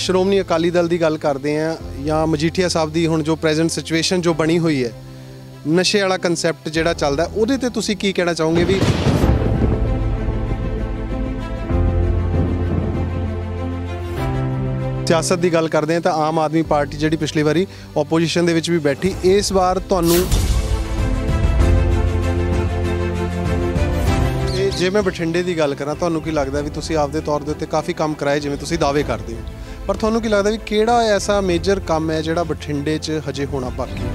ਸ਼੍ਰੋਮਣੀ ਅਕਾਲੀ ਦਲ ਦੀ ਗੱਲ ਕਰਦੇ ਆ ਜਾਂ ਮਜੀਠੀਆ ਸਾਹਿਬ ਦੀ ਹੁਣ ਜੋ ਪ੍ਰੈਜ਼ੈਂਟ ਸਿਚੁਏਸ਼ਨ ਜੋ ਬਣੀ ਹੋਈ ਹੈ ਨਸ਼ੇ ਵਾਲਾ ਕਨਸੈਪਟ ਜਿਹੜਾ ਚੱਲਦਾ ਉਹਦੇ ਤੇ ਤੁਸੀਂ ਕੀ ਕਹਿਣਾ ਚਾਹੋਗੇ ਵੀ ਸਿਆਸਤ ਦੀ ਗੱਲ ਕਰਦੇ ਆ ਤਾਂ ਆਮ ਆਦਮੀ ਪਾਰਟੀ ਜਿਹੜੀ ਪਿਛਲੀ ਵਾਰੀ ਆਪੋਜੀਸ਼ਨ ਦੇ ਵਿੱਚ ਵੀ ਬੈਠੀ ਇਸ ਵਾਰ ਤੁਹਾਨੂੰ ਜੇ ਮੈਂ ਬਠਿੰਡੇ ਦੀ ਗੱਲ ਕਰਾਂ ਤੁਹਾਨੂੰ ਕੀ ਲੱਗਦਾ ਵੀ ਤੁਸੀਂ ਆਪਦੇ ਤੌਰ ਦੇ ਉੱਤੇ ਕਾਫੀ ਕੰਮ ਕਰਾਏ ਜਿਵੇਂ ਤੁਸੀਂ ਦਾਅਵੇ ਕਰਦੇ ਹੋ ਪਰ ਤੁਹਾਨੂੰ ਕੀ ਲੱਗਦਾ ਵੀ ਕਿਹੜਾ ਐਸਾ ਮੇਜਰ ਕੰਮ ਹੈ ਜਿਹੜਾ ਬਠਿੰਡੇ 'ਚ ਹਜੇ ਹੋਣਾ ਬਾਕੀ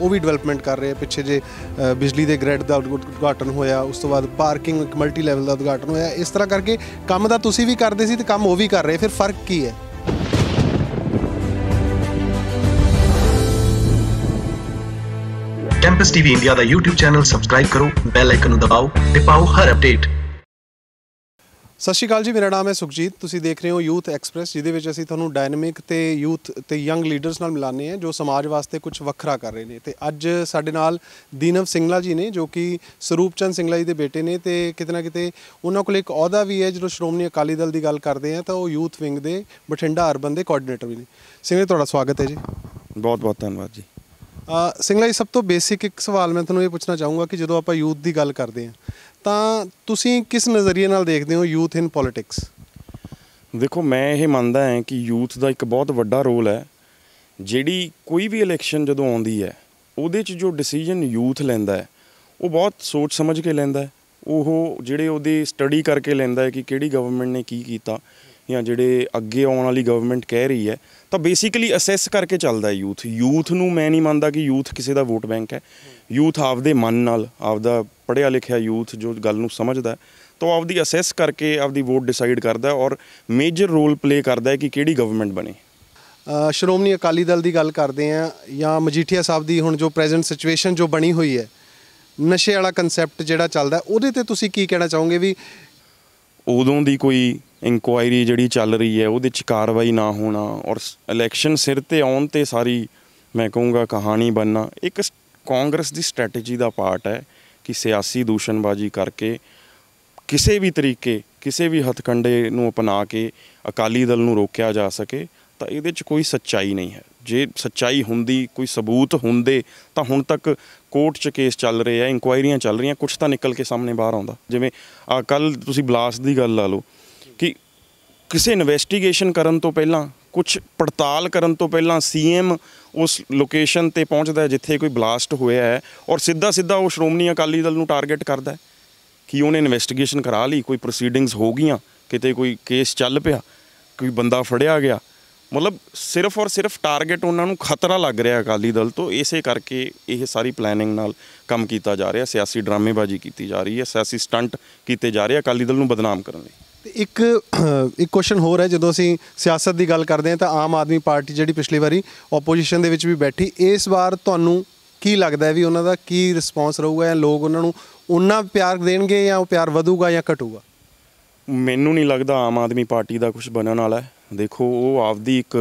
ਉਹ ਵੀ ਡਿਵੈਲਪਮੈਂਟ ਕਰ ਰਹੇ ਆ ਪਿੱਛੇ ਜੇ ਬਿਜਲੀ ਦੇ ਗ੍ਰਿਡ ਦਾ ਉਦਘਾਟਨ ਹੋਇਆ ਉਸ ਤੋਂ ਬਾਅਦ ਪਾਰਕਿੰਗ ਇੱਕ ਮਲਟੀ ਲੈਵਲ ਦਾ ਉਦਘਾਟਨ ਹੋਇਆ ਇਸ ਤਰ੍ਹਾਂ ਕਰਕੇ ਕੰਮ ਦਾ ਤੁਸੀਂ ਵੀ ਕਰਦੇ ਸੀ ਤੇ ਕੰਮ ਉਹ ਵੀ ਕਰ ਰਹੇ ਫਿਰ ਫਰਕ ਕੀ ਹੈ ਕੈਂਪਸ ਟੀਵੀ ਇੰਡੀਆ ਦਾ YouTube ਚੈਨਲ ਸਬਸਕ੍ਰਾਈਬ ਕਰੋ ਬੈਲ ਆਈਕਨ ਨੂੰ ਦਬਾਓ ਤੇ ਪਾਓ ਹਰ ਅਪਡੇਟ ਸਤਿ ਸ਼੍ਰੀ ਅਕਾਲ ਜੀ ਮੇਰਾ ਨਾਮ ਹੈ ਸੁਖਜੀਤ ਤੁਸੀਂ ਦੇਖ ਰਹੇ ਹੋ ਯੂਥ ਐਕਸਪ੍ਰੈਸ ਜਿਹਦੇ ਵਿੱਚ ਅਸੀਂ ਤੁਹਾਨੂੰ ਡਾਇਨਾਮਿਕ ਤੇ ਯੂਥ ਤੇ ਯੰਗ ਲੀਡਰਸ ਨਾਲ ਮਿਲਾਨੇ ਆ ਜੋ ਸਮਾਜ ਵਾਸਤੇ ਕੁਝ ਵੱਖਰਾ ਕਰ ਰਹੇ ਨੇ ਤੇ ਅੱਜ ਸਾਡੇ ਨਾਲ ਦੀਨਵ ਸਿੰਘਲਾ ਜੀ ਨੇ ਜੋ ਕਿ ਸਰੂਪ ਚੰਦ ਸਿੰਘਲਾ ਜੀ ਦੇ ਬੇਟੇ ਨੇ ਤੇ ਕਿਤਨਾ ਕਿਤੇ ਉਹਨਾਂ ਕੋਲ ਇੱਕ ਅਹੁਦਾ ਵੀ ਹੈ ਜਦੋਂ ਸ਼੍ਰੋਮਣੀ ਅਕਾਲੀ ਦਲ ਦੀ ਗੱਲ ਕਰਦੇ ਆ ਤਾਂ ਉਹ ਯੂਥ ਵਿੰਗ ਦੇ ਬਠਿੰਡਾ ਅਰਬਨ ਦੇ ਕੋਆਰਡੀਨੇਟਰ ਵੀ ਨੇ ਸਿੰਘਲਾ ਤੁਹਾਡਾ ਸਵਾਗਤ ਹੈ ਜੀ ਬਹੁਤ ਬਹੁਤ ਧੰਨਵਾਦ ਜੀ ਸਿੰਘਲਾ ਜੀ ਸਭ ਤੋਂ ਬੇਸਿਕ ਇੱਕ ਸਵਾਲ ਮੈਂ ਤੁਹਾਨੂੰ ਇਹ ਪੁੱਛਣਾ ਚਾਹੂੰਗਾ ਕਿ ਜਦੋਂ ਆਪਾਂ ਯੂਥ ਦੀ ਗੱਲ ਕਰਦੇ ਆ ਤਾਂ ਤੁਸੀਂ ਕਿਸ ਨਜ਼ਰੀਏ ਨਾਲ ਦੇਖਦੇ ਹੋ ਯੂਥ ਇਨ ਪੋਲਿਟਿਕਸ ਦੇਖੋ ਮੈਂ ਇਹ ਮੰਨਦਾ ਹਾਂ ਕਿ ਯੂਥ ਦਾ ਇੱਕ ਬਹੁਤ ਵੱਡਾ ਰੋਲ ਹੈ ਜਿਹੜੀ ਕੋਈ ਵੀ ਇਲੈਕਸ਼ਨ ਜਦੋਂ ਆਉਂਦੀ ਹੈ ਉਹਦੇ 'ਚ ਜੋ ਡਿਸੀਜਨ ਯੂਥ ਲੈਂਦਾ ਹੈ ਉਹ ਬਹੁਤ ਸੋਚ ਸਮਝ ਕੇ ਲੈਂਦਾ ਹੈ ਉਹ ਜਿਹੜੇ ਉਹਦੀ ਸਟੱਡੀ ਕਰਕੇ ਲੈਂਦਾ ਹੈ ਕਿ ਕਿਹੜੀ ਗਵਰਨਮੈਂਟ ਨੇ ਕੀ ਕੀਤਾ ਜਾਂ ਜਿਹੜੇ ਅੱਗੇ ਆਉਣ ਵਾਲੀ ਗਵਰਨਮੈਂਟ ਕਹਿ ਰਹੀ ਹੈ ਤਾਂ ਬੇਸਿਕਲੀ ਅਸੈਸ ਕਰਕੇ ਚੱਲਦਾ ਹੈ ਯੂਥ ਯੂਥ ਨੂੰ ਮੈਂ ਨਹੀਂ ਮੰਨਦਾ ਕਿ ਯੂਥ ਕਿਸੇ ਦਾ ਵੋਟ ਬੈਂਕ ਹੈ ਯੂਥ ਆਪਦੇ ਮਨ ਨਾਲ ਆਪਦਾ ਪੜਿਆ ਲਿਖਿਆ ਯੂਥ ਜੋ ਗੱਲ ਨੂੰ ਸਮਝਦਾ ਤਾਂ ਉਹ ਆਪਦੀ ਅਸੈਸ ਕਰਕੇ ਆਪਦੀ ਵੋਟ ਡਿਸਾਈਡ ਕਰਦਾ ਔਰ ਮੇਜਰ ਰੋਲ ਪਲੇ ਕਰਦਾ ਹੈ ਕਿ ਕਿਹੜੀ ਗਵਰਨਮੈਂਟ ਬਣੇ ਸ਼੍ਰੋਮਣੀ ਅਕਾਲੀ ਦਲ ਦੀ ਗੱਲ ਕਰਦੇ ਆ ਜਾਂ ਮਜੀਠੀਆ ਸਾਹਿਬ ਦੀ ਹੁਣ ਜੋ ਪ੍ਰੈਜ਼ੈਂਟ ਸਿਚੁਏਸ਼ਨ ਜੋ ਬਣੀ ਹੋਈ ਹੈ ਨਸ਼ੇ ਵਾਲਾ ਕਨਸੈਪਟ ਜਿਹੜਾ ਚੱਲਦਾ ਉਹਦੇ ਤੇ ਤੁਸੀਂ ਕੀ ਕਹਿਣਾ ਚਾਹੋਗੇ ਵੀ ਉਦੋਂ ਦੀ ਕੋਈ ਇਨਕੁਆਇਰੀ ਜਿਹੜੀ ਚੱਲ ਰਹੀ ਹੈ ਉਹਦੇ 'ਚ ਕਾਰਵਾਈ ਨਾ ਹੋਣਾ ਔਰ ਇਲੈਕਸ਼ਨ ਸਿਰ ਤੇ ਆਉਣ ਤੇ ਸਾਰੀ ਮੈਂ ਕਹੂੰਗਾ ਕਹਾਣੀ ਬੰਨਣਾ ਇੱਕ ਕਾਂਗਰਸ ਦੀ ਸਟ੍ਰੈਟੇਜੀ ਦਾ ਪਾਰਟ ਹੈ ਕਿ ਸਿਆਸੀ ਦੂਸ਼ਣਬਾਜੀ ਕਰਕੇ ਕਿਸੇ ਵੀ ਤਰੀਕੇ ਕਿਸੇ ਵੀ ਹਥਕੰਡੇ ਨੂੰ ਅਪਣਾ ਕੇ ਅਕਾਲੀ ਦਲ ਨੂੰ ਰੋਕਿਆ ਜਾ ਸਕੇ ਤਾਂ ਇਹਦੇ 'ਚ ਕੋਈ ਸੱਚਾਈ ਨਹੀਂ ਹੈ ਜੇ ਸੱਚਾਈ ਹੁੰਦੀ ਕੋਈ ਸਬੂਤ ਹੁੰਦੇ ਤਾਂ ਹੁਣ ਤੱਕ ਕੋਰਟ 'ਚ ਕੇਸ ਚੱਲ ਰਹੇ ਆ ਇਨਕੁਆਇਰੀਆਂ ਚੱਲ ਰਹੀਆਂ ਕੁਝ ਤਾਂ ਨਿਕਲ ਕੇ ਸਾਹਮਣੇ ਬਾਹਰ ਆਉਂਦਾ ਜਿਵੇਂ ਆ ਕੱਲ ਤੁਸੀਂ ਬਲਾਸਟ ਦੀ ਗੱਲ ਲਾ ਲਓ ਕਿ ਕਿਸੇ ਇਨਵੈਸਟੀਗੇਸ਼ਨ ਕਰਨ ਤੋਂ ਪਹਿਲਾਂ ਕੁਝ ਪੜਤਾਲ ਕਰਨ ਤੋਂ ਪਹਿਲਾਂ ਸੀਐਮ ਉਸ ਲੋਕੇਸ਼ਨ ਤੇ ਪਹੁੰਚਦਾ ਜਿੱਥੇ ਕੋਈ ਬਲਾਸਟ ਹੋਇਆ ਹੈ ਔਰ ਸਿੱਧਾ ਸਿੱਧਾ ਉਹ ਸ਼੍ਰੋਮਣੀ ਅਕਾਲੀ ਦਲ ਨੂੰ ਟਾਰਗੇਟ ਕਰਦਾ ਕਿ ਉਹਨੇ ਇਨਵੈਸਟੀਗੇਸ਼ਨ ਕਰਾ ਲਈ ਕੋਈ ਪ੍ਰੋਸੀਡਿੰਗਸ ਹੋ ਗਈਆਂ ਕਿਤੇ ਕੋਈ ਕੇਸ ਚੱਲ ਪਿਆ ਕੋਈ ਬੰਦਾ ਫੜਿਆ ਗਿਆ ਮਤਲਬ ਸਿਰਫ ਔਰ ਸਿਰਫ ਟਾਰਗੇਟ ਉਹਨਾਂ ਨੂੰ ਖਤਰਾ ਲੱਗ ਰਿਹਾ ਅਕਾਲੀ ਦਲ ਤੋਂ ਇਸੇ ਕਰਕੇ ਇਹ ਸਾਰੀ ਪਲੈਨਿੰਗ ਨਾਲ ਕੰਮ ਕੀਤਾ ਜਾ ਰਿਹਾ ਸਿਆਸੀ ਡਰਾਮੇਬਾਜ਼ੀ ਕੀਤੀ ਜਾ ਰਹੀ ਹੈ ਸਿਆਸੀ ਸਟੰਟ ਕੀਤੇ ਜਾ ਰਹੇ ਅਕਾਲੀ ਦਲ ਨੂੰ ਬਦਨਾਮ ਕਰਨ ਲਈ ਇੱਕ ਇੱਕ ਕੁਐਸਚਨ ਹੋਰ ਹੈ ਜਦੋਂ ਅਸੀਂ ਸਿਆਸਤ ਦੀ ਗੱਲ ਕਰਦੇ ਹਾਂ ਤਾਂ ਆਮ ਆਦਮੀ ਪਾਰਟੀ ਜਿਹੜੀ ਪਿਛਲੀ ਵਾਰੀ ਆਪੋਜੀਸ਼ਨ ਦੇ ਵਿੱਚ ਵੀ ਬੈਠੀ ਇਸ ਵਾਰ ਤੁਹਾਨੂੰ ਕੀ ਲੱਗਦਾ ਹੈ ਵੀ ਉਹਨਾਂ ਦਾ ਕੀ ਰਿਸਪੌਂਸ ਰਹੂਗਾ ਜਾਂ ਲੋਕ ਉਹਨਾਂ ਨੂੰ ਉਹਨਾਂ ਪਿਆਰ ਦੇਣਗੇ ਜਾਂ ਉਹ ਪਿਆਰ ਵਧੂਗਾ ਜਾਂ ਘਟੂਗਾ ਮੈਨੂੰ ਨਹੀਂ ਲੱਗਦਾ ਆਮ ਆਦਮੀ ਪਾਰਟੀ ਦਾ ਕੁਝ ਬਣਨ ਵਾਲਾ ਹੈ ਦੇਖੋ ਉਹ ਆਪਦੀ ਇੱਕ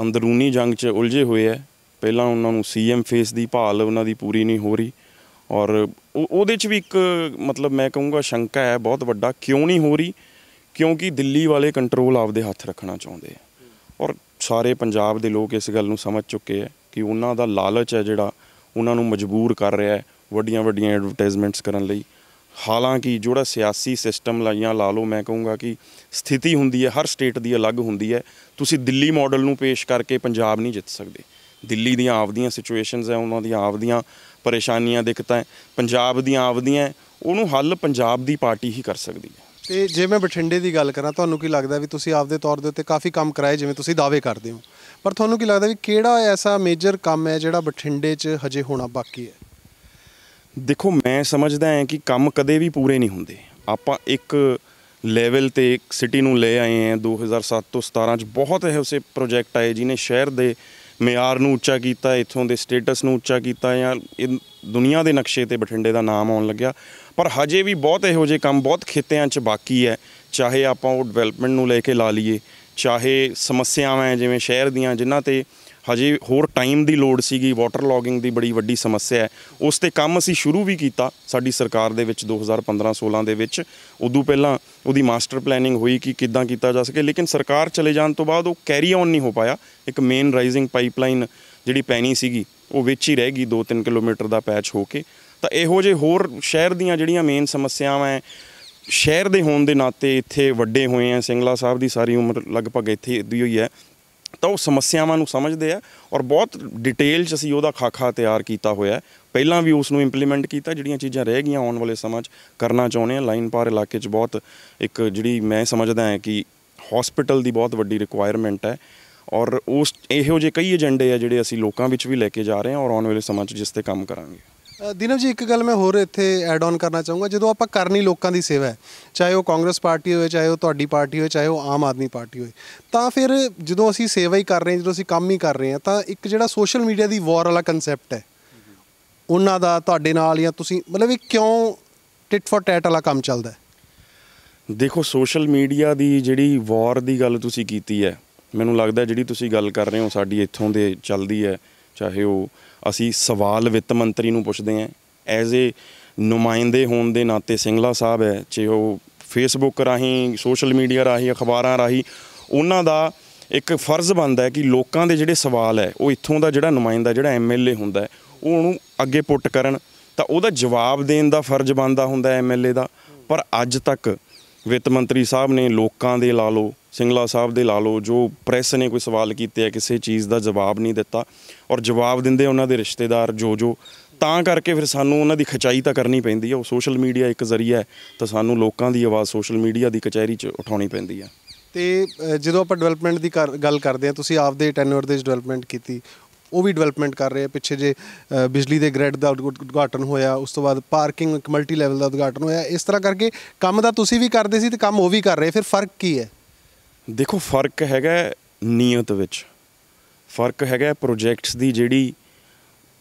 ਅੰਦਰੂਨੀ ਜੰਗ 'ਚ ਉਲਝੇ ਹੋਏ ਹੈ ਪਹਿਲਾਂ ਉਹਨਾਂ ਨੂੰ ਸੀਐਮ ਫੇਸ ਦੀ ਭਾਲ ਉਹਨਾਂ ਦੀ ਪੂਰੀ ਨਹੀਂ ਹੋ ਰਹੀ ਔਰ ਉਹਦੇ 'ਚ ਵੀ ਇੱਕ ਮਤਲਬ ਮੈਂ ਕਹੂੰਗਾ ਸ਼ੰਕਾ ਹੈ ਬਹੁਤ ਵੱਡਾ ਕਿਉਂ ਨਹੀਂ ਹੋ ਰਹੀ ਕਿਉਂਕਿ ਦਿੱਲੀ ਵਾਲੇ ਕੰਟਰੋਲ ਆਪਦੇ ਹੱਥ ਰੱਖਣਾ ਚਾਹੁੰਦੇ ਆ ਔਰ ਸਾਰੇ ਪੰਜਾਬ ਦੇ ਲੋਕ ਇਸ ਗੱਲ ਨੂੰ ਸਮਝ ਚੁੱਕੇ ਆ ਕਿ ਉਹਨਾਂ ਦਾ ਲਾਲਚ ਹੈ ਜਿਹੜਾ ਉਹਨਾਂ ਨੂੰ ਮਜਬੂਰ ਕਰ ਰਿਹਾ ਹੈ ਵੱਡੀਆਂ ਵੱਡੀਆਂ ਐਡਵਰਟਾਈਜ਼ਮੈਂਟਸ ਕਰਨ ਲਈ ਹਾਲਾਂਕਿ ਜਿਹੜਾ ਸਿਆਸੀ ਸਿਸਟਮ ਲਾਈਆਂ ਲਾ ਲਓ ਮੈਂ ਕਹੂੰਗਾ ਕਿ ਸਥਿਤੀ ਹੁੰਦੀ ਹੈ ਹਰ ਸਟੇਟ ਦੀ ਅਲੱਗ ਹੁੰਦੀ ਹੈ ਤੁਸੀਂ ਦਿੱਲੀ ਮਾਡਲ ਨੂੰ ਪੇਸ਼ ਕਰਕੇ ਪੰਜਾਬ ਨਹੀਂ ਜਿੱਤ ਸਕਦੇ ਦਿੱਲੀ ਦੀਆਂ ਆਪਦੀਆਂ ਸਿਚੁਏਸ਼ਨਸ ਹੈ ਉਹਨਾਂ ਦੀਆਂ ਆਪਦੀਆਂ ਪਰੇਸ਼ਾਨੀਆਂ ਦਿੱਕਤਾਂ ਪੰਜਾਬ ਦੀਆਂ ਆਪਦੀਆਂ ਉਹਨੂੰ ਹੱਲ ਪੰਜਾਬ ਦੀ ਪਾਰਟੀ ਹੀ ਕਰ ਸਕਦੀ ਹੈ ਤੇ ਜੇ ਮੈਂ ਬਠਿੰਡੇ ਦੀ ਗੱਲ ਕਰਾਂ ਤੁਹਾਨੂੰ ਕੀ ਲੱਗਦਾ ਵੀ ਤੁਸੀਂ ਆਪਦੇ ਤੌਰ ਦੇ ਉੱਤੇ ਕਾਫੀ ਕੰਮ ਕਰਾਏ ਜਿਵੇਂ ਤੁਸੀਂ ਦਾਅਵੇ ਕਰਦੇ ਹੋ ਪਰ ਤੁਹਾਨੂੰ ਕੀ ਲੱਗਦਾ ਵੀ ਕਿਹੜਾ ਐਸਾ ਮੇਜਰ ਕੰਮ ਹੈ ਜਿਹੜਾ ਬਠਿੰਡੇ 'ਚ ਹਜੇ ਹੋਣਾ ਬਾਕੀ ਹੈ ਦੇਖੋ ਮੈਂ ਸਮਝਦਾ ਹਾਂ ਕਿ ਕੰਮ ਕਦੇ ਵੀ ਪੂਰੇ ਨਹੀਂ ਹੁੰਦੇ ਆਪਾਂ ਇੱਕ ਲੈਵਲ ਤੇ ਇੱਕ ਸਿਟੀ ਨੂੰ ਲੈ ਆਏ ਹਾਂ 2007 ਤੋਂ 17 'ਚ ਬਹੁਤ ਉਸੇ ਪ੍ਰੋਜੈਕਟ ਆਏ ਜਿਨੇ ਸ਼ਹਿਰ ਦੇ ਮਿਆਰ ਨੂੰ ਉੱਚਾ ਕੀਤਾ ਇਥੋਂ ਦੇ ਸਟੇਟਸ ਨੂੰ ਉੱਚਾ ਕੀਤਾ ਜਾਂ ਦੁਨੀਆ ਦੇ ਨਕਸ਼ੇ ਤੇ ਬਠਿੰਡੇ ਦਾ ਨਾਮ ਆਉਣ ਲੱਗਿਆ ਪਰ ਹਜੇ ਵੀ ਬਹੁਤ ਇਹੋ ਜਿਹੇ ਕੰਮ ਬਹੁਤ ਖੇਤਿਆਂ 'ਚ ਬਾਕੀ ਹੈ ਚਾਹੇ ਆਪਾਂ ਉਹ ਡਿਵੈਲਪਮੈਂਟ ਨੂੰ ਲੈ ਕੇ ਲਾ ਲਈਏ ਚਾਹੇ ਸਮੱਸਿਆਵਾਂ ਜਿਵੇਂ ਸ਼ਹਿਰ ਦੀਆਂ ਜਿਨ੍ਹਾਂ ਤੇ ਹਜੇ ਹੋਰ ਟਾਈਮ ਦੀ ਲੋੜ ਸੀਗੀ ਵਾਟਰ ਲੌਗਿੰਗ ਦੀ ਬੜੀ ਵੱਡੀ ਸਮੱਸਿਆ ਹੈ ਉਸ ਤੇ ਕੰਮ ਅਸੀਂ ਸ਼ੁਰੂ ਵੀ ਕੀਤਾ ਸਾਡੀ ਸਰਕਾਰ ਦੇ ਵਿੱਚ 2015-16 ਦੇ ਵਿੱਚ ਉਦੋਂ ਪਹਿਲਾਂ ਉਹਦੀ ਮਾਸਟਰ ਪਲੈਨਿੰਗ ਹੋਈ ਕਿ ਕਿੱਦਾਂ ਕੀਤਾ ਜਾ ਸਕੇ ਲੇਕਿਨ ਸਰਕਾਰ ਚਲੇ ਜਾਣ ਤੋਂ ਬਾਅਦ ਉਹ ਕੈਰੀ ਆਨ ਨਹੀਂ ਹੋ ਪਾਇਆ ਇੱਕ ਮੇਨ ਰਾਈਜ਼ਿੰਗ ਪਾਈਪਲਾਈਨ ਜਿਹੜੀ ਪੈਣੀ ਸੀਗੀ ਉਹ ਵਿੱਚ ਹੀ ਰਹਿ ਗਈ 2-3 ਕਿਲੋਮੀਟਰ ਦਾ ਪੈਚ ਹੋ ਕੇ ਤਾਂ ਇਹੋ ਜੇ ਹੋਰ ਸ਼ਹਿਰ ਦੀਆਂ ਜਿਹੜੀਆਂ ਮੇਨ ਸਮੱਸਿਆਵਾਂ ਹੈ ਸ਼ਹਿਰ ਦੇ ਹੋਣ ਦੇ ਨਾਤੇ ਇੱਥੇ ਵੱਡੇ ਹੋਏ ਆ ਸਿੰਗਲਾ ਸਾਹਿਬ ਦੀ ਸਾਰੀ ਉਮਰ ਲਗਭਗ ਇੱਥੇ ਇਦੀ ਹੋਈ ਹੈ ਤਾਂ ਉਹ ਸਮੱਸਿਆਵਾਂ ਨੂੰ ਸਮਝਦੇ ਆ ਔਰ ਬਹੁਤ ਡਿਟੇਲ 'ਚ ਅਸੀਂ ਉਹਦਾ ਖਾਖਾ ਤਿਆਰ ਕੀਤਾ ਹੋਇਆ ਪਹਿਲਾਂ ਵੀ ਉਸ ਨੂੰ ਇੰਪਲੀਮੈਂਟ ਕੀਤਾ ਜਿਹੜੀਆਂ ਚੀਜ਼ਾਂ ਰਹਿ ਗਈਆਂ ਆਉਣ ਵਾਲੇ ਸਮਾਂ 'ਚ ਕਰਨਾ ਚਾਹੁੰਦੇ ਆ ਲਾਈਨ ਪਾਰ ਇਲਾਕੇ 'ਚ ਬਹੁਤ ਇੱਕ ਜਿਹੜੀ ਮੈਂ ਸਮਝਦਾ ਹਾਂ ਕਿ ਹਸਪੀਟਲ ਦੀ ਬਹੁਤ ਵੱਡੀ ਰਿਕੁਆਇਰਮੈਂਟ ਹੈ ਔਰ ਉਸ ਇਹੋ ਜਿਹੇ ਕਈ ਏਜੰਡੇ ਆ ਜਿਹੜੇ ਅਸੀਂ ਲੋਕਾਂ ਵਿੱਚ ਵੀ ਲੈ ਕੇ ਜਾ ਰਹੇ ਹਾਂ ਔਰ ਆਉਣ ਵਾਲੇ ਸਮਾਂ 'ਚ ਜਿਸ ਤੇ ਕੰਮ ਕਰਾਂਗੇ ਦਿਨਵ ਜੀ ਇੱਕ ਗੱਲ ਮੈਂ ਹੋਰ ਇੱਥੇ ਐਡ ਆਨ ਕਰਨਾ ਚਾਹੂੰਗਾ ਜਦੋਂ ਆਪਾਂ ਕਰਨੀ ਲੋਕਾਂ ਦੀ ਸੇਵਾ ਹੈ ਚਾਹੇ ਉਹ ਕਾਂਗਰਸ ਪਾਰਟੀ ਹੋਵੇ ਚਾਹੇ ਉਹ ਤੁਹਾਡੀ ਪਾਰਟੀ ਹੋਵੇ ਚਾਹੇ ਉਹ ਆਮ ਆਦਮੀ ਪਾਰਟੀ ਹੋਵੇ ਤਾਂ ਫਿਰ ਜਦੋਂ ਅਸੀਂ ਸੇਵਾ ਹੀ ਕਰ ਰਹੇ ਹਾਂ ਜਦੋਂ ਅਸੀਂ ਕੰਮ ਹੀ ਕਰ ਰਹੇ ਹਾਂ ਤਾਂ ਇੱਕ ਜਿਹੜਾ ਸੋਸ਼ਲ ਮੀਡੀਆ ਦੀ ਵਾਰ ਵਾਲਾ ਕਨਸੈਪਟ ਹੈ ਉਹਨਾਂ ਦਾ ਤੁਹਾਡੇ ਨਾਲ ਜਾਂ ਤੁਸੀਂ ਮਤਲਬ ਇਹ ਕਿਉਂ ਟਿਟ ਫॉर ਟੈਟ ਵਾਲਾ ਕੰਮ ਚੱਲਦਾ ਹੈ ਦੇਖੋ ਸੋਸ਼ਲ ਮੀਡੀਆ ਦੀ ਜਿਹੜੀ ਵਾਰ ਦੀ ਗੱਲ ਤੁਸੀਂ ਕੀਤੀ ਹੈ ਮੈਨੂੰ ਲੱਗਦਾ ਜਿਹੜੀ ਤੁਸੀਂ ਗੱਲ ਕਰ ਰਹੇ ਹੋ ਸਾਡੀ ਇੱਥੋਂ ਦੇ ਚੱਲਦੀ ਹੈ ਚਾਹੇ ਉਹ ਅਸੀਂ ਸਵਾਲ ਵਿੱਤ ਮੰਤਰੀ ਨੂੰ ਪੁੱਛਦੇ ਹਾਂ ਐਜ਼ ਏ ਨੁਮਾਇੰਦੇ ਹੋਣ ਦੇ ਨਾਤੇ ਸਿੰਘਲਾ ਸਾਹਿਬ ਹੈ ਜੇ ਉਹ ਫੇਸਬੁੱਕ ਰਾਹੀਂ ਸੋਸ਼ਲ ਮੀਡੀਆ ਰਾਹੀਂ ਅਖਬਾਰਾਂ ਰਾਹੀਂ ਉਹਨਾਂ ਦਾ ਇੱਕ ਫਰਜ਼ ਬਣਦਾ ਹੈ ਕਿ ਲੋਕਾਂ ਦੇ ਜਿਹੜੇ ਸਵਾਲ ਹੈ ਉਹ ਇੱਥੋਂ ਦਾ ਜਿਹੜਾ ਨੁਮਾਇੰਦਾ ਜਿਹੜਾ ਐਮਐਲਏ ਹੁੰਦਾ ਉਹ ਉਹਨੂੰ ਅੱਗੇ ਪੁੱਟ ਕਰਨ ਤਾਂ ਉਹਦਾ ਜਵਾਬ ਦੇਣ ਦਾ ਫਰਜ਼ ਬਣਦਾ ਹੁੰਦਾ ਐਮਐਲਏ ਦਾ ਪਰ ਅੱਜ ਤੱਕ ਵਿੱਤ ਮੰਤਰੀ ਸਾਹਿਬ ਨੇ ਲੋਕਾਂ ਦੇ ਲਾ ਲਓ ਸਿੰਗਲਾ ਸਾਹਿਬ ਦੇ ਲਾ ਲਓ ਜੋ ਪ੍ਰੈਸ ਨੇ ਕੋਈ ਸਵਾਲ ਕੀਤੇ ਆ ਕਿਸੇ ਚੀਜ਼ ਦਾ ਜਵਾਬ ਨਹੀਂ ਦਿੱਤਾ ਔਰ ਜਵਾਬ ਦਿੰਦੇ ਉਹਨਾਂ ਦੇ ਰਿਸ਼ਤੇਦਾਰ ਜੋ ਜੋ ਤਾਂ ਕਰਕੇ ਫਿਰ ਸਾਨੂੰ ਉਹਨਾਂ ਦੀ ਖਚਾਈ ਤਾਂ ਕਰਨੀ ਪੈਂਦੀ ਆ ਉਹ ਸੋਸ਼ਲ ਮੀਡੀਆ ਇੱਕ ਜ਼ਰੀਆ ਹੈ ਤਾਂ ਸਾਨੂੰ ਲੋਕਾਂ ਦੀ ਆਵਾਜ਼ ਸੋਸ਼ਲ ਮੀਡੀਆ ਦੀ ਕਚਹਿਰੀ 'ਚ ਉਠਾਉਣੀ ਪੈਂਦੀ ਆ ਤੇ ਜਦੋਂ ਆਪਾਂ ਡਿਵੈਲਪਮੈਂਟ ਦੀ ਗੱਲ ਕਰਦੇ ਆ ਤੁਸੀਂ ਆਪਦੇ ਟੈਨਿਓਰ ਦੇ ਵਿੱਚ ਡਿਵੈਲਪਮੈਂਟ ਕੀਤੀ ਉਹ ਵੀ ਡਿਵੈਲਪਮੈਂਟ ਕਰ ਰਹੇ ਆ ਪਿੱਛੇ ਜੇ ਬਿਜਲੀ ਦੇ ਗ੍ਰਿਡ ਦਾ ਉਦਘਾਟਨ ਹੋਇਆ ਉਸ ਤੋਂ ਬਾਅਦ ਪਾਰਕਿੰਗ ਇੱਕ ਮਲਟੀ ਲੈਵਲ ਦਾ ਉਦਘਾਟਨ ਹੋਇਆ ਇਸ ਤਰ੍ਹਾਂ ਕਰਕੇ ਕੰਮ ਦਾ ਤੁਸੀਂ ਵੀ ਕਰਦੇ ਸੀ ਤੇ ਕੰਮ ਉਹ ਵੀ ਕਰ ਰਹੇ ਫਿਰ ਫਰਕ ਕੀ ਹੈ ਦੇਖੋ ਫਰਕ ਹੈਗਾ ਨੀਅਤ ਵਿੱਚ ਫਰਕ ਹੈਗਾ ਪ੍ਰੋਜੈਕਟਸ ਦੀ ਜਿਹੜੀ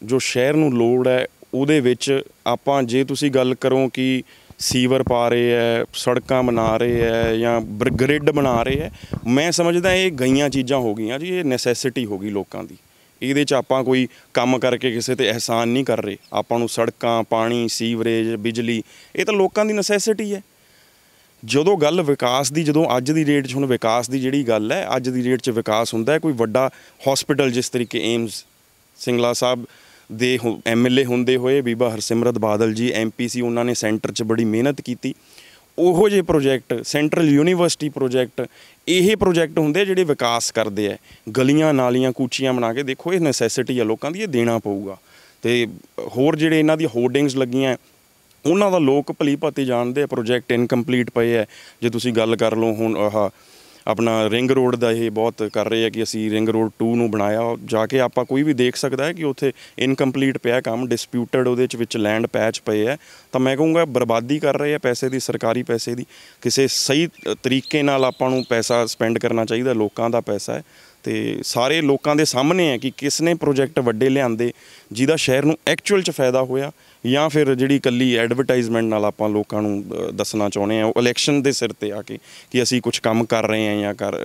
ਜੋ ਸ਼ਹਿਰ ਨੂੰ ਲੋੜ ਹੈ ਉਹਦੇ ਵਿੱਚ ਆਪਾਂ ਜੇ ਤੁਸੀਂ ਗੱਲ ਕਰੋ ਕਿ ਸੀਵਰ ਪਾ ਰਹੇ ਐ ਸੜਕਾਂ ਬਣਾ ਰਹੇ ਐ ਜਾਂ ਗ੍ਰਿਡ ਬਣਾ ਰਹੇ ਐ ਮੈਂ ਸਮਝਦਾ ਇਹ ਗਈਆਂ ਚੀਜ਼ਾਂ ਹੋ ਗਈਆਂ ਜੀ ਇਹ ਨੈਸੈਸਿਟੀ ਹੋ ਗਈ ਲੋਕਾਂ ਦੀ ਇਹਦੇ 'ਚ ਆਪਾਂ ਕੋਈ ਕੰਮ ਕਰਕੇ ਕਿਸੇ ਤੇ ਅਹਿਸਾਨ ਨਹੀਂ ਕਰ ਰਹੇ ਆਪਾਂ ਨੂੰ ਸੜਕਾਂ ਪਾਣੀ ਸੀਵਰੇਜ ਬਿਜਲੀ ਇਹ ਤਾਂ ਲੋਕਾਂ ਦੀ ਨੈਸੈਸਿਟੀ ਹੈ ਜਦੋਂ ਗੱਲ ਵਿਕਾਸ ਦੀ ਜਦੋਂ ਅੱਜ ਦੀ ਡੇਟ 'ਚ ਹੁਣ ਵਿਕਾਸ ਦੀ ਜਿਹੜੀ ਗੱਲ ਹੈ ਅੱਜ ਦੀ ਡੇਟ 'ਚ ਵਿਕਾਸ ਹੁੰਦਾ ਹੈ ਕੋਈ ਵੱਡਾ ਹਸਪੀਟਲ ਜਿਸ ਤਰੀਕੇ ਏਮਸ ਸਿੰਗਲਾ ਸਾਹਿਬ ਦੇ ਐਮਐਲਏ ਹੁੰਦੇ ਹੋਏ ਬੀਬਾ ਹਰਸਿਮਰਤ ਬਾਦਲ ਜੀ ਐਮਪੀਸੀ ਉਹਨਾਂ ਨੇ ਸੈਂਟਰ 'ਚ ਬੜੀ ਮਿਹਨਤ ਕੀਤੀ ਉਹੋ ਜਿਹੇ ਪ੍ਰੋਜੈਕਟ ਸੈਂਟਰਲ ਯੂਨੀਵਰਸਿਟੀ ਪ੍ਰੋਜੈਕਟ ਇਹ ਪ੍ਰੋਜੈਕਟ ਹੁੰਦੇ ਜਿਹੜੇ ਵਿਕਾਸ ਕਰਦੇ ਐ ਗਲੀਆਂ ਨਾਲੀਆਂ ਕੂਚੀਆਂ ਬਣਾ ਕੇ ਦੇਖੋ ਇਹ ਨੈਸੈਸਿਟੀ ਆ ਲੋਕਾਂ ਦੀ ਇਹ ਦੇਣਾ ਪਊਗਾ ਤੇ ਹੋਰ ਜਿਹੜੇ ਇਹਨਾਂ ਦੀ ਹੋਰਡਿੰਗਸ ਲੱਗੀਆਂ ਉਹਨਾਂ ਦਾ ਲੋਕ ਭਲੀ ਭਾਤੀ ਜਾਣਦੇ ਆ ਪ੍ਰੋਜੈਕਟ ਇਨਕੰਪਲੀਟ ਪਏ ਆ ਜੇ ਤੁਸੀਂ ਗੱਲ ਕਰ ਲਓ ਹੁਣ ਆਹ ਆਪਣਾ ਰਿੰਗ ਰੋਡ ਦਾ ਇਹ ਬਹੁਤ ਕਰ ਰਹੇ ਆ ਕਿ ਅਸੀਂ ਰਿੰਗ ਰੋਡ 2 ਨੂੰ ਬਣਾਇਆ ਜਾ ਕੇ ਆਪਾਂ ਕੋਈ ਵੀ ਦੇਖ ਸਕਦਾ ਹੈ ਕਿ ਉੱਥੇ ਇਨਕੰਪਲੀਟ ਪਿਆ ਕੰਮ ਡਿਸਪਿਊਟਡ ਉਹਦੇ ਵਿੱਚ ਲੈਂਡ ਪੈਚ ਪਏ ਆ ਤਾਂ ਮੈਂ ਕਹੂੰਗਾ ਬਰਬਾਦੀ ਕਰ ਰਹੇ ਆ ਪੈਸੇ ਦੀ ਸਰਕਾਰੀ ਪੈਸੇ ਦੀ ਕਿਸੇ ਸਹੀ ਤਰੀਕੇ ਨਾਲ ਆਪਾਂ ਨੂੰ ਪੈਸਾ ਸਪੈਂਡ ਕਰਨਾ ਚਾਹੀਦਾ ਲੋਕਾਂ ਦਾ ਪੈਸਾ ਹੈ ਤੇ ਸਾਰੇ ਲੋਕਾਂ ਦੇ ਸਾਹਮਣੇ ਹੈ ਕਿ ਕਿਸ ਨੇ ਪ੍ਰੋਜੈਕਟ ਵੱਡੇ ਲਿਆਂਦੇ ਜਿਹਦਾ ਸ਼ਹਿਰ ਨੂੰ ਐਕਚੁਅਲ 'ਚ ਫਾਇਦਾ ਹੋਇਆ ਜਾਂ ਫਿਰ ਜਿਹੜੀ ਕੱਲੀ ਐਡਵਰਟਾਈਜ਼ਮੈਂਟ ਨਾਲ ਆਪਾਂ ਲੋਕਾਂ ਨੂੰ ਦੱਸਣਾ ਚਾਹੁੰਦੇ ਆ ਉਹ ਇਲੈਕਸ਼ਨ ਦੇ ਸਿਰ ਤੇ ਆ ਕੇ ਕਿ ਅਸੀਂ ਕੁਝ ਕੰਮ ਕਰ ਰਹੇ ਆ ਜਾਂ ਕਰ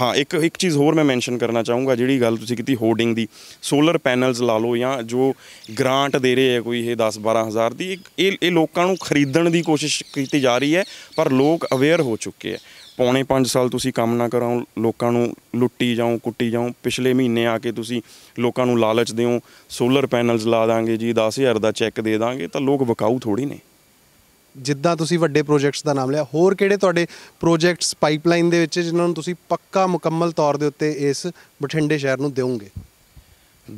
ਹਾਂ ਇੱਕ ਇੱਕ ਚੀਜ਼ ਹੋਰ ਮੈਂ ਮੈਂਸ਼ਨ ਕਰਨਾ ਚਾਹੂੰਗਾ ਜਿਹੜੀ ਗੱਲ ਤੁਸੀਂ ਕੀਤੀ ਹੋਰਡਿੰਗ ਦੀ ਸੋਲਰ ਪੈਨਲਸ ਲਾ ਲਓ ਜਾਂ ਜੋ ਗ੍ਰਾਂਟ ਦੇ ਰਹੇ ਆ ਕੋਈ ਇਹ 10 12000 ਦੀ ਇਹ ਇਹ ਲੋਕਾਂ ਨੂੰ ਖਰੀਦਣ ਦੀ ਕੋਸ਼ਿਸ਼ ਕੀਤੀ ਜਾ ਰਹੀ ਹੈ ਪਰ ਲੋਕ ਅਵੇਅਰ ਹੋ ਚੁੱਕੇ ਆ ਪੌਣੇ 5 ਸਾਲ ਤੁਸੀਂ ਕੰਮ ਨਾ ਕਰਾਉ ਲੋਕਾਂ ਨੂੰ ਲੁੱਟੀ ਜਾਓ ਕੁੱਟੀ ਜਾਓ ਪਿਛਲੇ ਮਹੀਨੇ ਆ ਕੇ ਤੁਸੀਂ ਲੋਕਾਂ ਨੂੰ ਲਾਲਚ ਦਿਓ ਸੋਲਰ ਪੈਨਲਸ ਲਾ ਦਾਂਗੇ ਜੀ 10000 ਦਾ ਚੈੱਕ ਦੇ ਦਾਂਗੇ ਤਾਂ ਲੋਕ ਵਕਾਊ ਥੋੜੀ ਨੇ ਜਿੱਦਾਂ ਤੁਸੀਂ ਵੱਡੇ ਪ੍ਰੋਜੈਕਟਸ ਦਾ ਨਾਮ ਲਿਆ ਹੋਰ ਕਿਹੜੇ ਤੁਹਾਡੇ ਪ੍ਰੋਜੈਕਟਸ ਪਾਈਪਲਾਈਨ ਦੇ ਵਿੱਚ ਜਿਨ੍ਹਾਂ ਨੂੰ ਤੁਸੀਂ ਪੱਕਾ ਮੁਕੰਮਲ ਤੌਰ ਦੇ ਉੱਤੇ ਇਸ ਬਠਿੰਡੇ ਸ਼ਹਿਰ ਨੂੰ ਦਿਓਗੇ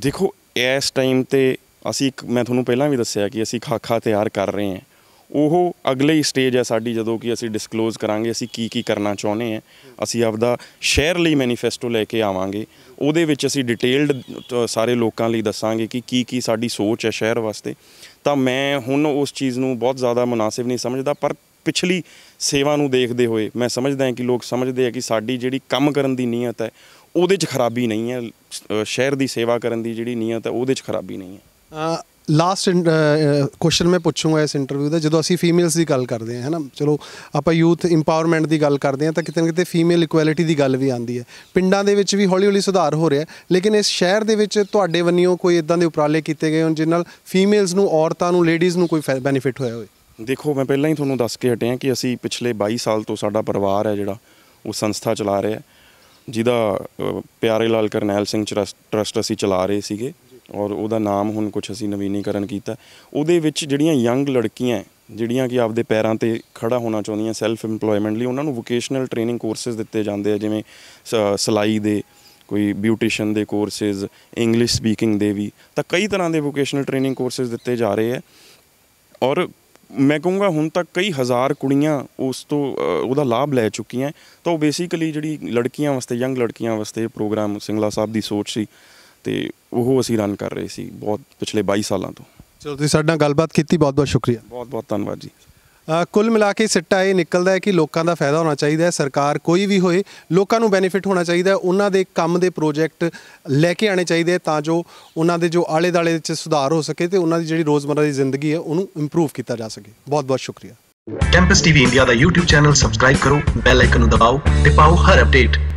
ਦੇਖੋ ਇਸ ਟਾਈਮ ਤੇ ਅਸੀਂ ਮੈਂ ਤੁਹਾਨੂੰ ਪਹਿਲਾਂ ਵੀ ਦੱਸਿਆ ਕਿ ਅਸੀਂ ਖਾਖਾ ਤਿਆਰ ਕਰ ਰਹੇ ਹਾਂ ਉਹ ਅਗਲੇ ਸਟੇਜ ਹੈ ਸਾਡੀ ਜਦੋਂ ਕਿ ਅਸੀਂ ਡਿਸਕਲੋਜ਼ ਕਰਾਂਗੇ ਅਸੀਂ ਕੀ ਕੀ ਕਰਨਾ ਚਾਹੁੰਦੇ ਆ ਅਸੀਂ ਆਪਦਾ ਸ਼ਹਿਰ ਲਈ ਮੈਨੀਫੈਸਟੋ ਲੈ ਕੇ ਆਵਾਂਗੇ ਉਹਦੇ ਵਿੱਚ ਅਸੀਂ ਡਿਟੇਲਡ ਸਾਰੇ ਲੋਕਾਂ ਲਈ ਦੱਸਾਂਗੇ ਕਿ ਕੀ ਕੀ ਸਾਡੀ ਸੋਚ ਹੈ ਸ਼ਹਿਰ ਵਾਸਤੇ ਤਾਂ ਮੈਂ ਹੁਣ ਉਸ ਚੀਜ਼ ਨੂੰ ਬਹੁਤ ਜ਼ਿਆਦਾ ਮناسب ਨਹੀਂ ਸਮਝਦਾ ਪਰ ਪਿਛਲੀ ਸੇਵਾ ਨੂੰ ਦੇਖਦੇ ਹੋਏ ਮੈਂ ਸਮਝਦਾ ਹਾਂ ਕਿ ਲੋਕ ਸਮਝਦੇ ਆ ਕਿ ਸਾਡੀ ਜਿਹੜੀ ਕੰਮ ਕਰਨ ਦੀ ਨੀਅਤ ਹੈ ਉਹਦੇ 'ਚ ਖਰਾਬੀ ਨਹੀਂ ਹੈ ਸ਼ਹਿਰ ਦੀ ਸੇਵਾ ਕਰਨ ਦੀ ਜਿਹੜੀ ਨੀਅਤ ਹੈ ਉਹਦੇ 'ਚ ਖਰਾਬੀ ਨਹੀਂ ਹੈ ਲਾਸਟ ਕੁਐਸਚਨ uh, uh, ਮੈਂ ਪੁੱਛੂਗਾ ਇਸ ਇੰਟਰਵਿਊ ਦਾ ਜਦੋਂ ਅਸੀਂ ਫੀਮੇਲਸ ਦੀ ਗੱਲ ਕਰਦੇ ਹਾਂ ਹਨਾ ਚਲੋ ਆਪਾਂ ਯੂਥ ਇੰਪਾਵਰਮੈਂਟ ਦੀ ਗੱਲ ਕਰਦੇ ਹਾਂ ਤਾਂ ਕਿਤੇ ਨਾ ਕਿਤੇ ਫੀਮੇਲ ਇਕੁਐਲਿਟੀ ਦੀ ਗੱਲ ਵੀ ਆਉਂਦੀ ਹੈ ਪਿੰਡਾਂ ਦੇ ਵਿੱਚ ਵੀ ਹੌਲੀ-ਹੌਲੀ ਸੁਧਾਰ ਹੋ ਰਿਹਾ ਲੇਕਿਨ ਇਸ ਸ਼ਹਿਰ ਦੇ ਵਿੱਚ ਤੁਹਾਡੇ ਵੱਲੋਂ ਕੋਈ ਇਦਾਂ ਦੇ ਉਪਰਾਲੇ ਕੀਤੇ ਗਏ ਹੋਣ ਜਿਸ ਨਾਲ ਫੀਮੇਲਸ ਨੂੰ ਔਰਤਾਂ ਨੂੰ ਲੇਡੀਜ਼ ਨੂੰ ਕੋਈ ਬੈਨੀਫਿਟ ਹੋਇਆ ਹੋਵੇ ਦੇਖੋ ਮੈਂ ਪਹਿਲਾਂ ਹੀ ਤੁਹਾਨੂੰ ਦੱਸ ਕੇ ਹਟਿਆ ਕਿ ਅਸੀਂ ਪਿਛਲੇ 22 ਸਾਲ ਤੋਂ ਸਾਡਾ ਪਰਿਵਾਰ ਹੈ ਜਿਹੜਾ ਉਹ ਸੰਸਥਾ ਚਲਾ ਰਿਹਾ ਜਿਹਦਾ ਪਿਆਰੇ ਲਾਲ ਕਰਨੈਲ ਸਿੰਘ ਟਰਸਟ ਅਸੀਂ ਚਲਾ ਰਹੇ ਸੀਗੇ ਔਰ ਉਹਦਾ ਨਾਮ ਹੁਣ ਕੁਝ ਅਸੀਂ ਨਵੀਨੀਕਰਨ ਕੀਤਾ ਉਹਦੇ ਵਿੱਚ ਜਿਹੜੀਆਂ ਯੰਗ ਲੜਕੀਆਂ ਜਿਹੜੀਆਂ ਕਿ ਆਪਦੇ ਪੈਰਾਂ ਤੇ ਖੜਾ ਹੋਣਾ ਚਾਹੁੰਦੀਆਂ ਸੈਲਫ ਏਮਪਲੋਇਮੈਂਟ ਲਈ ਉਹਨਾਂ ਨੂੰ ਵੋਕੇਸ਼ਨਲ ਟ੍ਰੇਨਿੰਗ ਕੋਰਸਸ ਦਿੱਤੇ ਜਾਂਦੇ ਆ ਜਿਵੇਂ ਸਲਾਈ ਦੇ ਕੋਈ ਬਿਊਟੀਸ਼ਨ ਦੇ ਕੋਰਸਸ ਇੰਗਲਿਸ਼ ਸਪੀਕਿੰਗ ਦੇ ਵੀ ਤਾਂ ਕਈ ਤਰ੍ਹਾਂ ਦੇ ਵੋਕੇਸ਼ਨਲ ਟ੍ਰੇਨਿੰਗ ਕੋਰਸਸ ਦਿੱਤੇ ਜਾ ਰਹੇ ਆ ਔਰ ਮੈਂ ਕਹੂੰਗਾ ਹੁਣ ਤੱਕ ਕਈ ਹਜ਼ਾਰ ਕੁੜੀਆਂ ਉਸ ਤੋਂ ਉਹਦਾ ਲਾਭ ਲੈ ਚੁੱਕੀਆਂ ਤਾਂ ਉਹ ਬੇਸਿਕਲੀ ਜਿਹੜੀ ਲੜਕੀਆਂ ਵਾਸਤੇ ਯੰਗ ਲੜਕੀਆਂ ਵਾਸਤੇ ਪ੍ਰੋਗਰਾਮ ਸਿੰਗਲਾ ਸਾਹਿਬ ਦੀ ਸੋਚ ਸੀ ਤੇ ਉਹ ਅਸੀਂ ਰਨ ਕਰ ਰਹੇ ਸੀ ਬਹੁਤ ਪਿਛਲੇ 22 ਸਾਲਾਂ ਤੋਂ ਚਲੋ ਤੁਸੀਂ ਸਾਡੇ ਨਾਲ ਗੱਲਬਾਤ ਕੀਤੀ ਬਹੁਤ ਬਹੁਤ ਸ਼ੁਕਰੀਆ ਬਹੁਤ ਬਹੁਤ ਧੰਨਵਾਦ ਜੀ ਕੁੱਲ ਮਿਲਾ ਕੇ ਸਿੱਟਾ ਇਹ ਨਿਕਲਦਾ ਹੈ ਕਿ ਲੋਕਾਂ ਦਾ ਫਾਇਦਾ ਹੋਣਾ ਚਾਹੀਦਾ ਹੈ ਸਰਕਾਰ ਕੋਈ ਵੀ ਹੋਏ ਲੋਕਾਂ ਨੂੰ ਬੈਨੀਫਿਟ ਹੋਣਾ ਚਾਹੀਦਾ ਹੈ ਉਹਨਾਂ ਦੇ ਕੰਮ ਦੇ ਪ੍ਰੋਜੈਕਟ ਲੈ ਕੇ ਆਣੇ ਚਾਹੀਦੇ ਤਾਂ ਜੋ ਉਹਨਾਂ ਦੇ ਜੋ ਆਲੇ ਦਾਲੇ ਵਿੱਚ ਸੁਧਾਰ ਹੋ ਸਕੇ ਤੇ ਉਹਨਾਂ ਦੀ ਜਿਹੜੀ ਰੋਜ਼ਮਰਾ ਦੀ ਜ਼ਿੰਦਗੀ ਹੈ ਉਹਨੂੰ ਇੰਪਰੂਵ ਕੀਤਾ ਜਾ ਸਕੇ ਬਹੁਤ ਬਹੁਤ ਸ਼ੁਕਰੀਆ ਕੈਂਪਸ ਟੀਵੀ ਇੰਡੀਆ ਦਾ YouTube ਚੈਨਲ ਸਬਸਕ੍ਰਾਈਬ ਕਰੋ ਬੈਲ ਆਈਕਨ ਨੂੰ ਦਬਾਓ ਤੇ ਪਾਓ ਹਰ ਅਪਡੇਟ